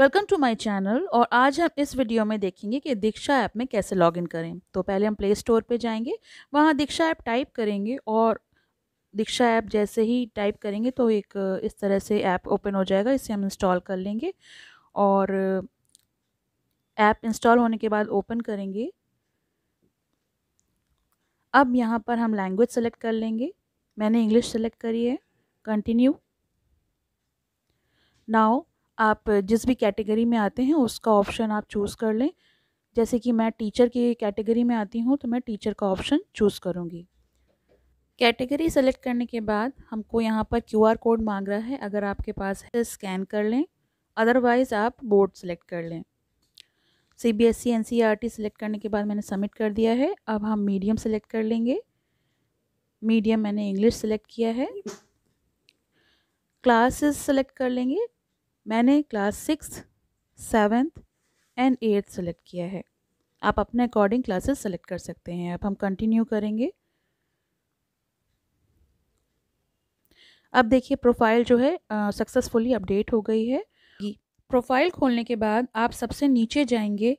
welcome to my channel और आज हम इस वीडियो में देखेंगे कि दीक्षा ऐप में कैसे लॉगिन करें तो पहले हम प्ले स्टोर पर जाएंगे वहाँ दीक्षा ऐप टाइप करेंगे और दीक्षा ऐप जैसे ही टाइप करेंगे तो एक इस तरह से ऐप ओपन हो जाएगा इसे हम इंस्टॉल कर लेंगे और ऐप इंस्टॉल होने के बाद ओपन करेंगे अब यहाँ पर हम लैंग्वेज सेलेक्ट कर लेंगे मैंने इंग्लिश सेलेक्ट करी है कंटिन्यू नाउ आप जिस भी कैटेगरी में आते हैं उसका ऑप्शन आप चूज़ कर लें जैसे कि मैं टीचर की कैटेगरी में आती हूँ तो मैं टीचर का ऑप्शन चूज़ करूँगी कैटेगरी सेलेक्ट करने के बाद हमको यहाँ पर आर कोड मांग रहा है अगर आपके पास है स्कैन कर लें अदरवाइज़ आप बोर्ड सेलेक्ट कर लें C B S C N C R T select करने के बाद मैंने सबमिट कर दिया है अब हम मीडियम सेलेक्ट कर लेंगे मीडियम मैंने इंग्लिश सेलेक्ट किया है क्लासेस सेलेक्ट कर लेंगे मैंने class six seventh and eighth select किया है आप अपने अकॉर्डिंग क्लासेस सेलेक्ट कर सकते हैं अब हम कंटिन्यू करेंगे अब देखिए प्रोफाइल जो है सक्सेसफुली अपडेट हो गई है प्रोफाइल खोलने के बाद आप सबसे नीचे जाएंगे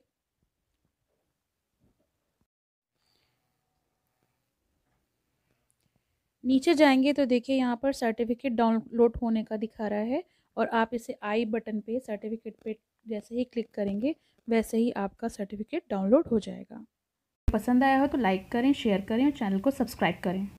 नीचे जाएंगे तो देखिए यहाँ पर सर्टिफिकेट डाउनलोड होने का दिखा रहा है और आप इसे आई बटन पे सर्टिफिकेट पे जैसे ही क्लिक करेंगे वैसे ही आपका सर्टिफिकेट डाउनलोड हो जाएगा पसंद आया हो तो लाइक करें शेयर करें और चैनल को सब्सक्राइब करें